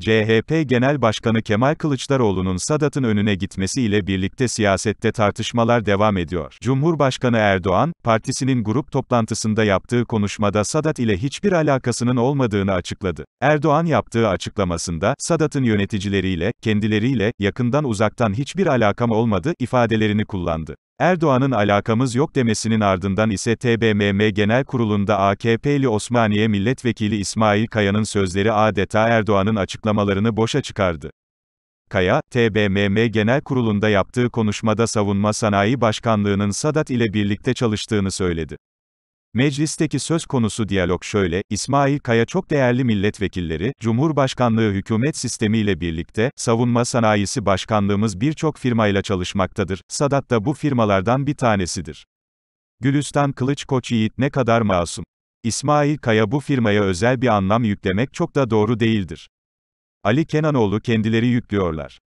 CHP Genel Başkanı Kemal Kılıçdaroğlu'nun Sadat'ın önüne gitmesiyle birlikte siyasette tartışmalar devam ediyor. Cumhurbaşkanı Erdoğan, partisinin grup toplantısında yaptığı konuşmada Sadat ile hiçbir alakasının olmadığını açıkladı. Erdoğan yaptığı açıklamasında, Sadat'ın yöneticileriyle, kendileriyle, yakından uzaktan hiçbir alakam olmadı, ifadelerini kullandı. Erdoğan'ın alakamız yok demesinin ardından ise TBMM Genel Kurulu'nda AKP'li Osmaniye Milletvekili İsmail Kaya'nın sözleri adeta Erdoğan'ın açıklamalarını boşa çıkardı. Kaya, TBMM Genel Kurulu'nda yaptığı konuşmada Savunma Sanayi Başkanlığı'nın Sadat ile birlikte çalıştığını söyledi. Meclisteki söz konusu diyalog şöyle, İsmail Kaya çok değerli milletvekilleri, Cumhurbaşkanlığı hükümet sistemiyle birlikte, savunma sanayisi başkanlığımız birçok firmayla çalışmaktadır, Sadat da bu firmalardan bir tanesidir. Gülistan Kılıçkoç Yiğit ne kadar masum. İsmail Kaya bu firmaya özel bir anlam yüklemek çok da doğru değildir. Ali Kenanoğlu kendileri yüklüyorlar.